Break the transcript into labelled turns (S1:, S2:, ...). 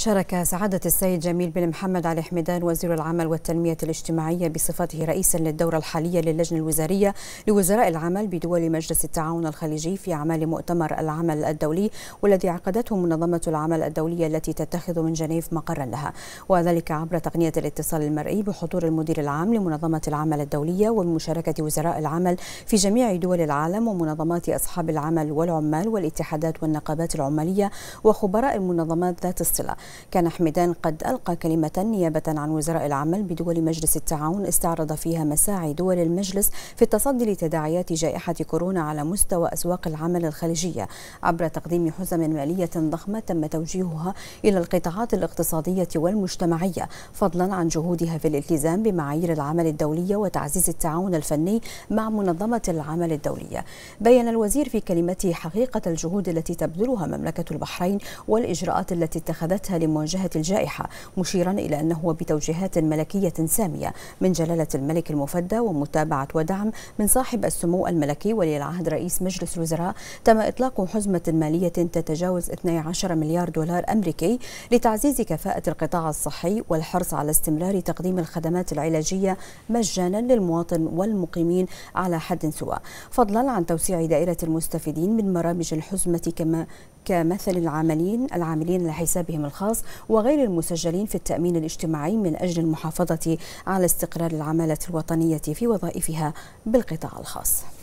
S1: شارك سعادة السيد جميل بن محمد علي حمدان وزير العمل والتنمية الاجتماعية بصفته رئيسا للدورة الحالية للجنة الوزارية لوزراء العمل بدول مجلس التعاون الخليجي في أعمال مؤتمر العمل الدولي والذي عقدته منظمة العمل الدولية التي تتخذ من جنيف مقرا لها وذلك عبر تقنية الاتصال المرئي بحضور المدير العام لمنظمة العمل الدولية وبمشاركة وزراء العمل في جميع دول العالم ومنظمات أصحاب العمل والعمال والاتحادات والنقابات العمالية وخبراء المنظمات ذات الصلة كان حمدان قد ألقى كلمة نيابة عن وزراء العمل بدول مجلس التعاون استعرض فيها مساعي دول المجلس في التصدي لتداعيات جائحة كورونا على مستوى أسواق العمل الخليجية عبر تقديم حزم مالية ضخمة تم توجيهها إلى القطاعات الاقتصادية والمجتمعية فضلا عن جهودها في الالتزام بمعايير العمل الدولية وتعزيز التعاون الفني مع منظمة العمل الدولية بيّن الوزير في كلمته حقيقة الجهود التي تبذلها مملكة البحرين والإجراءات التي اتخذتها لمواجهة الجائحة مشيرا إلى أنه بتوجيهات ملكية سامية من جلالة الملك المفدى ومتابعة ودعم من صاحب السمو الملكي ولي العهد رئيس مجلس الوزراء تم إطلاق حزمة مالية تتجاوز 12 مليار دولار أمريكي لتعزيز كفاءة القطاع الصحي والحرص على استمرار تقديم الخدمات العلاجية مجانا للمواطن والمقيمين على حد سواء فضلا عن توسيع دائرة المستفيدين من برامج الحزمة كما كمثل العاملين العاملين لحسابهم الخاص الأشخاص وغير المسجلين في التأمين الاجتماعي من أجل المحافظة على استقرار العمالة الوطنية في وظائفها بالقطاع الخاص